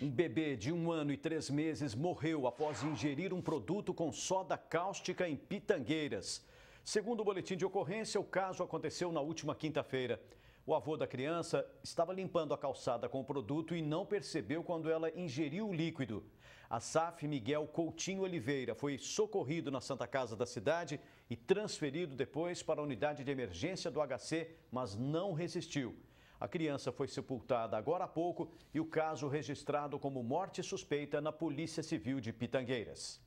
Um bebê de um ano e três meses morreu após ingerir um produto com soda cáustica em Pitangueiras. Segundo o boletim de ocorrência, o caso aconteceu na última quinta-feira. O avô da criança estava limpando a calçada com o produto e não percebeu quando ela ingeriu o líquido. A SAF Miguel Coutinho Oliveira foi socorrido na Santa Casa da cidade e transferido depois para a unidade de emergência do HC, mas não resistiu. A criança foi sepultada agora há pouco e o caso registrado como morte suspeita na Polícia Civil de Pitangueiras.